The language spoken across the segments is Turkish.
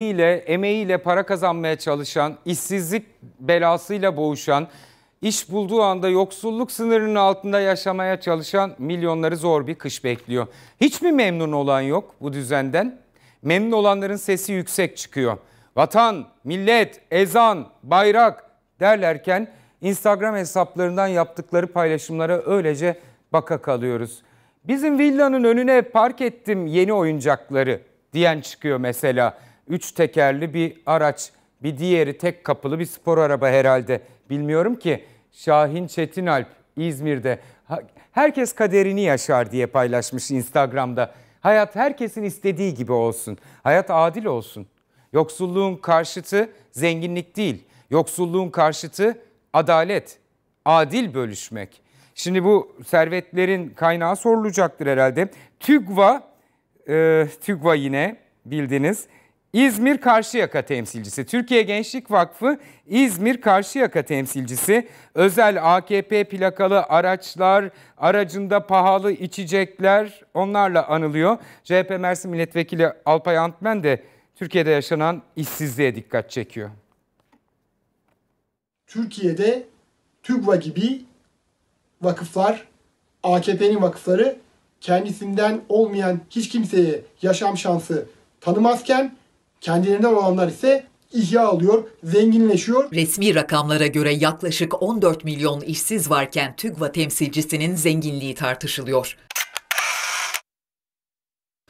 ile emeğiyle para kazanmaya çalışan, işsizlik belasıyla boğuşan, iş bulduğu anda yoksulluk sınırının altında yaşamaya çalışan milyonları zor bir kış bekliyor. Hiç mi memnun olan yok bu düzenden? Memnun olanların sesi yüksek çıkıyor. Vatan, millet, ezan, bayrak derlerken Instagram hesaplarından yaptıkları paylaşımlara öylece baka kalıyoruz. Bizim villanın önüne park ettim yeni oyuncakları diyen çıkıyor mesela üç tekerli bir araç, bir diğeri tek kapılı bir spor araba herhalde. Bilmiyorum ki Şahin Çetinalp İzmir'de herkes kaderini yaşar diye paylaşmış Instagram'da. Hayat herkesin istediği gibi olsun. Hayat adil olsun. Yoksulluğun karşıtı zenginlik değil. Yoksulluğun karşıtı adalet, adil bölüşmek. Şimdi bu servetlerin kaynağı sorulacaktır herhalde. TÜGVA, e, TÜGVA yine bildiniz. İzmir Karşıyaka temsilcisi, Türkiye Gençlik Vakfı İzmir Karşıyaka temsilcisi özel AKP plakalı araçlar, aracında pahalı içecekler onlarla anılıyor. CHP Mersin Milletvekili Alpay Antmen de Türkiye'de yaşanan işsizliğe dikkat çekiyor. Türkiye'de TÜGVA gibi vakıflar, AKP'nin vakıfları kendisinden olmayan hiç kimseye yaşam şansı tanımazken Kendilerinden olanlar ise ihya alıyor, zenginleşiyor. Resmi rakamlara göre yaklaşık 14 milyon işsiz varken TÜGVA temsilcisinin zenginliği tartışılıyor.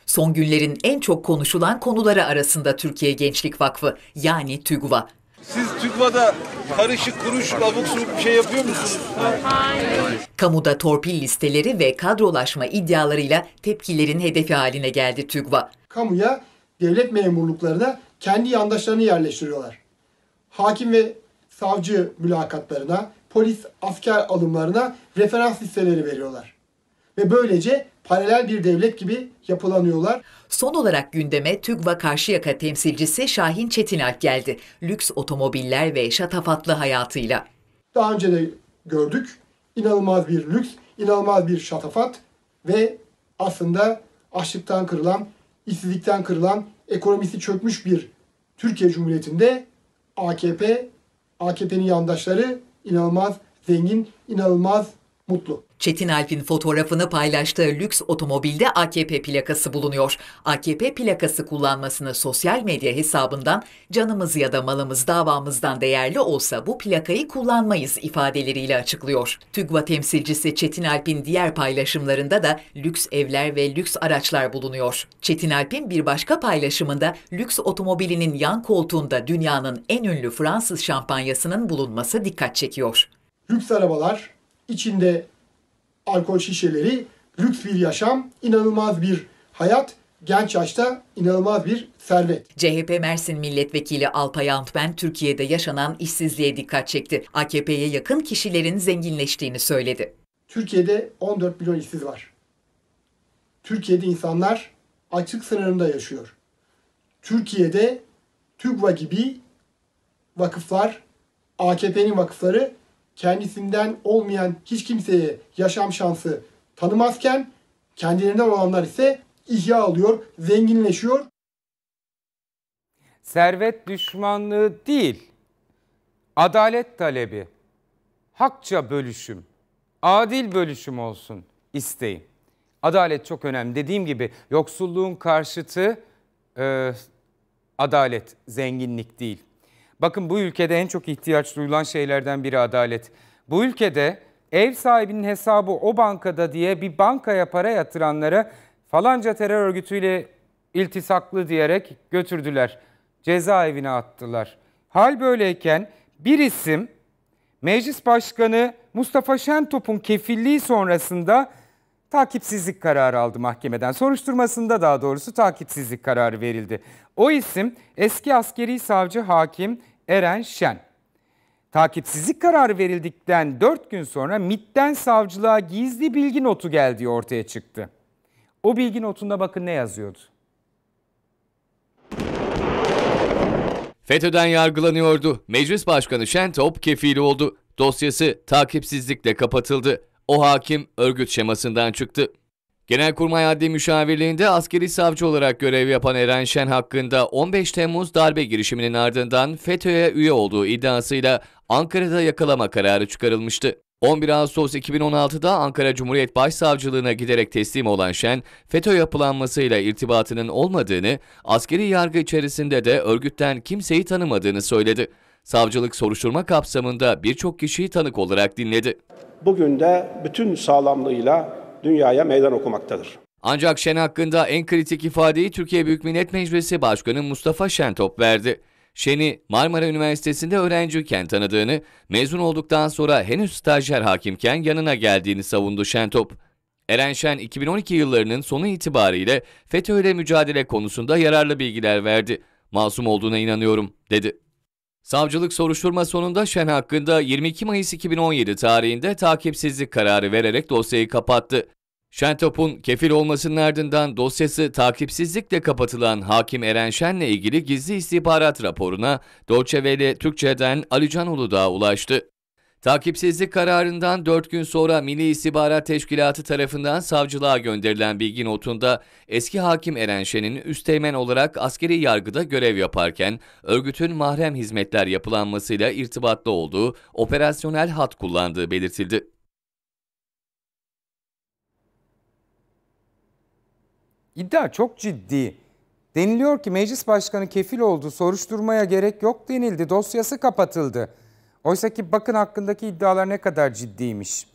Son günlerin en çok konuşulan konuları arasında Türkiye Gençlik Vakfı yani TÜGVA. Siz TÜGVA'da karışık kuruş, abuk subuk bir şey yapıyor musunuz? Hayır. Kamuda torpil listeleri ve kadrolaşma iddialarıyla tepkilerin hedefi haline geldi TÜGVA. Kamuya devlet memurluklarına kendi yandaşlarını yerleştiriyorlar. Hakim ve savcı mülakatlarına, polis asker alımlarına referans listeleri veriyorlar. Ve böylece paralel bir devlet gibi yapılanıyorlar. Son olarak gündeme TÜGVA Karşıyaka temsilcisi Şahin Çetinalp geldi. Lüks otomobiller ve şatafatlı hayatıyla. Daha önce de gördük. İnanılmaz bir lüks, inanılmaz bir şatafat ve aslında açlıktan kırılan işsizlikten kırılan, ekonomisi çökmüş bir Türkiye Cumhuriyeti'nde AKP, AKP'nin yandaşları inanılmaz zengin, inanılmaz mutlu. Çetin Alp'in fotoğrafını paylaştığı lüks otomobilde AKP plakası bulunuyor. AKP plakası kullanmasını sosyal medya hesabından canımız ya da malımız davamızdan değerli olsa bu plakayı kullanmayız ifadeleriyle açıklıyor. TÜGVA temsilcisi Çetin Alp'in diğer paylaşımlarında da lüks evler ve lüks araçlar bulunuyor. Çetin Alp'in bir başka paylaşımında lüks otomobilinin yan koltuğunda dünyanın en ünlü Fransız şampanyasının bulunması dikkat çekiyor. Lüks arabalar içinde alkol şişeleri, lüks bir yaşam, inanılmaz bir hayat, genç yaşta inanılmaz bir servet. CHP Mersin Milletvekili Alpay Antmen Türkiye'de yaşanan işsizliğe dikkat çekti. AKP'ye yakın kişilerin zenginleştiğini söyledi. Türkiye'de 14 milyon işsiz var. Türkiye'de insanlar açık sınırında yaşıyor. Türkiye'de TÜGVA gibi vakıflar, AKP'nin vakıfları kendisinden olmayan hiç kimseye yaşam şansı tanımazken kendilerinden olanlar ise ihya alıyor, zenginleşiyor. Servet düşmanlığı değil, adalet talebi, hakça bölüşüm, adil bölüşüm olsun isteyin. Adalet çok önemli. Dediğim gibi yoksulluğun karşıtı e, adalet, zenginlik değil. Bakın bu ülkede en çok ihtiyaç duyulan şeylerden biri adalet. Bu ülkede ev sahibinin hesabı o bankada diye bir bankaya para yatıranlara falanca terör örgütüyle iltisaklı diyerek götürdüler. Cezaevine attılar. Hal böyleyken bir isim Meclis Başkanı Mustafa Şentop'un kefilliği sonrasında takipsizlik kararı aldı mahkemeden. Soruşturmasında daha doğrusu takipsizlik kararı verildi. O isim eski askeri savcı hakim Eren Şen. Takipsizlik kararı verildikten 4 gün sonra MIT'ten savcılığa gizli bilgi notu geldiği ortaya çıktı. O bilgi notunda bakın ne yazıyordu. FETÖ'den yargılanıyordu. Meclis Başkanı Şentop kefili oldu. Dosyası takipsizlikle kapatıldı. O hakim örgüt şemasından çıktı. Genelkurmay Adli Müşavirliğinde askeri savcı olarak görev yapan Eren Şen hakkında 15 Temmuz darbe girişiminin ardından FETÖ'ye üye olduğu iddiasıyla Ankara'da yakalama kararı çıkarılmıştı. 11 Ağustos 2016'da Ankara Cumhuriyet Başsavcılığına giderek teslim olan Şen, FETÖ yapılanmasıyla irtibatının olmadığını, askeri yargı içerisinde de örgütten kimseyi tanımadığını söyledi. Savcılık soruşturma kapsamında birçok kişiyi tanık olarak dinledi. Bugün de bütün sağlamlığıyla dünyaya meydan okumaktadır. Ancak Şen hakkında en kritik ifadeyi Türkiye Büyük Millet Meclisi Başkanı Mustafa Şentop verdi. Şen'i Marmara Üniversitesi'nde öğrenciyken tanıdığını, mezun olduktan sonra henüz stajyer hakimken yanına geldiğini savundu Şentop. Eren Şen 2012 yıllarının sonu itibariyle FETÖ ile mücadele konusunda yararlı bilgiler verdi. Masum olduğuna inanıyorum dedi. Savcılık soruşturma sonunda Şen hakkında 22 Mayıs 2017 tarihinde takipsizlik kararı vererek dosyayı kapattı. Şentop'un kefil olmasının ardından dosyası takipsizlikle kapatılan Hakim Eren Şen'le ilgili gizli istihbarat raporuna Dolce Vele Türkçe'den Ali Can Uludağ ulaştı. Takipsizlik kararından 4 gün sonra Milli İstihbarat Teşkilatı tarafından savcılığa gönderilen bilgi notunda eski hakim Erenşen'in üsteğmen olarak askeri yargıda görev yaparken örgütün mahrem hizmetler yapılanmasıyla irtibatlı olduğu operasyonel hat kullandığı belirtildi. İddia çok ciddi. Deniliyor ki meclis başkanı kefil oldu, soruşturmaya gerek yok denildi, dosyası kapatıldı. Oysa ki bakın hakkındaki iddialar ne kadar ciddiymiş.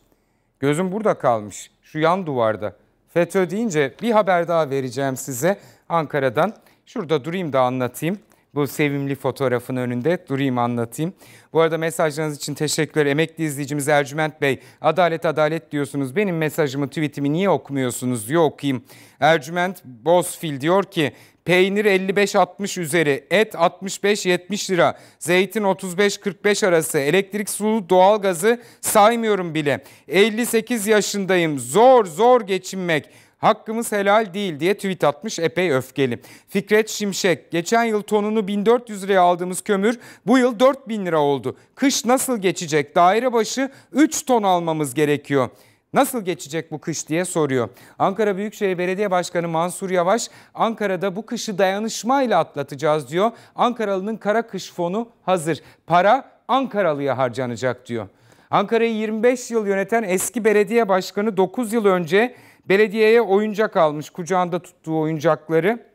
Gözüm burada kalmış, şu yan duvarda. FETÖ deyince bir haber daha vereceğim size Ankara'dan. Şurada durayım da anlatayım bu sevimli fotoğrafın önünde durayım anlatayım. Bu arada mesajlarınız için teşekkürler. Emekli izleyicimiz Ercüment Bey, adalet adalet diyorsunuz. Benim mesajımı, tweetimi niye okumuyorsunuz diyor okuyayım. Ercüment Bozfil diyor ki Peynir 55-60 üzeri, et 65-70 lira, zeytin 35-45 arası, elektrik su doğalgazı saymıyorum bile. 58 yaşındayım zor zor geçinmek. Hakkımız helal değil diye tweet atmış epey öfkeli. Fikret Şimşek geçen yıl tonunu 1400 liraya aldığımız kömür bu yıl 4000 lira oldu. Kış nasıl geçecek? Daire başı 3 ton almamız gerekiyor. Nasıl geçecek bu kış diye soruyor. Ankara Büyükşehir Belediye Başkanı Mansur Yavaş Ankara'da bu kışı dayanışmayla atlatacağız diyor. Ankaralı'nın kara kış fonu hazır. Para Ankaralı'ya harcanacak diyor. Ankara'yı 25 yıl yöneten eski belediye başkanı 9 yıl önce Belediyeye oyuncak almış kucağında tuttuğu oyuncakları.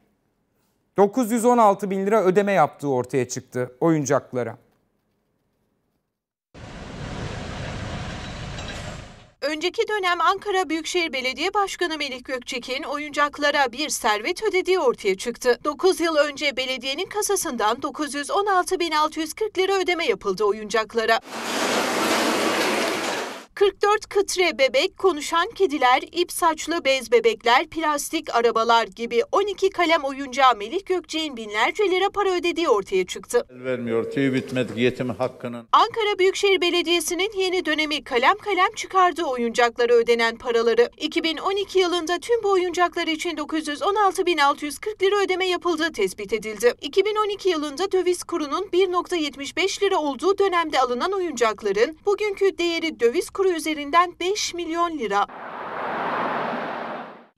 916 bin lira ödeme yaptığı ortaya çıktı oyuncaklara. Önceki dönem Ankara Büyükşehir Belediye Başkanı Melih Gökçek'in oyuncaklara bir servet ödediği ortaya çıktı. 9 yıl önce belediyenin kasasından 916.640 lira ödeme yapıldı oyuncaklara. 44 kıtre bebek, konuşan kediler, ip saçlı bez bebekler, plastik arabalar gibi 12 kalem oyuncağı Melih Gökçe'nin binlerce lira para ödediği ortaya çıktı. El Vermiyor tüy bitmedi yetim hakkının. Ankara Büyükşehir Belediyesi'nin yeni dönemi kalem kalem çıkardığı oyuncaklara ödenen paraları. 2012 yılında tüm bu oyuncaklar için 916.640 lira ödeme yapıldığı tespit edildi. 2012 yılında döviz kurunun 1.75 lira olduğu dönemde alınan oyuncakların bugünkü değeri döviz kuru üzerinden 5 milyon lira.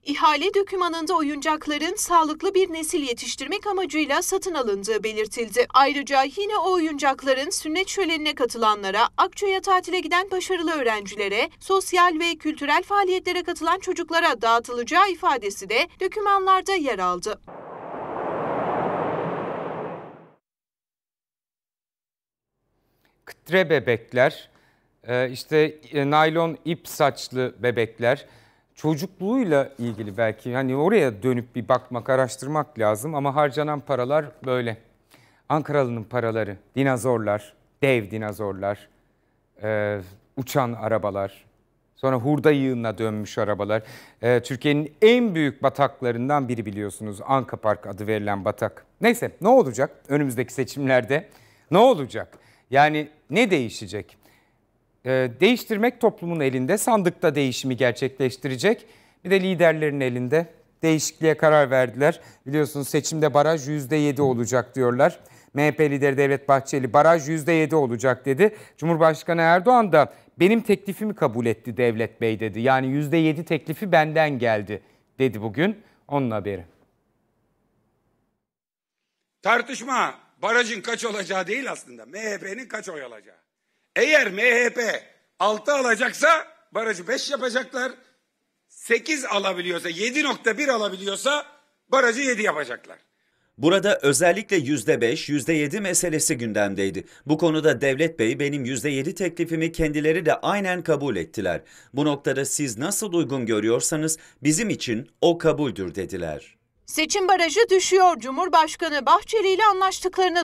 İhale dökümanında oyuncakların sağlıklı bir nesil yetiştirmek amacıyla satın alındığı belirtildi. Ayrıca yine o oyuncakların sünnet şölenine katılanlara, Akçay'a tatile giden başarılı öğrencilere, sosyal ve kültürel faaliyetlere katılan çocuklara dağıtılacağı ifadesi de dökümanlarda yer aldı. Kıtre bebekler ee, işte e, naylon ip saçlı bebekler çocukluğuyla ilgili belki hani oraya dönüp bir bakmak, araştırmak lazım ama harcanan paralar böyle. Ankaralı'nın paraları, dinozorlar, dev dinozorlar, e, uçan arabalar, sonra hurda yığınına dönmüş arabalar. E, Türkiye'nin en büyük bataklarından biri biliyorsunuz Anka Park adı verilen batak. Neyse ne olacak önümüzdeki seçimlerde? Ne olacak? Yani ne değişecek? Ee, değiştirmek toplumun elinde. Sandıkta değişimi gerçekleştirecek. Bir de liderlerin elinde. Değişikliğe karar verdiler. Biliyorsunuz seçimde baraj %7 olacak diyorlar. MHP lideri Devlet Bahçeli baraj %7 olacak dedi. Cumhurbaşkanı Erdoğan da benim teklifimi kabul etti Devlet Bey dedi. Yani %7 teklifi benden geldi dedi bugün. Onun haberi. Tartışma barajın kaç olacağı değil aslında. MHP'nin kaç oy alacağı. Eğer MHP 6 alacaksa barajı 5 yapacaklar. 8 alabiliyorsa 7.1 alabiliyorsa barajı 7 yapacaklar. Burada özellikle %5, %7 meselesi gündemdeydi. Bu konuda Devlet Bey benim %7 teklifimi kendileri de aynen kabul ettiler. Bu noktada siz nasıl uygun görüyorsanız bizim için o kabuldür dediler. Seçim barajı düşüyor. Cumhurbaşkanı Bahçeli ile anlaştıklarını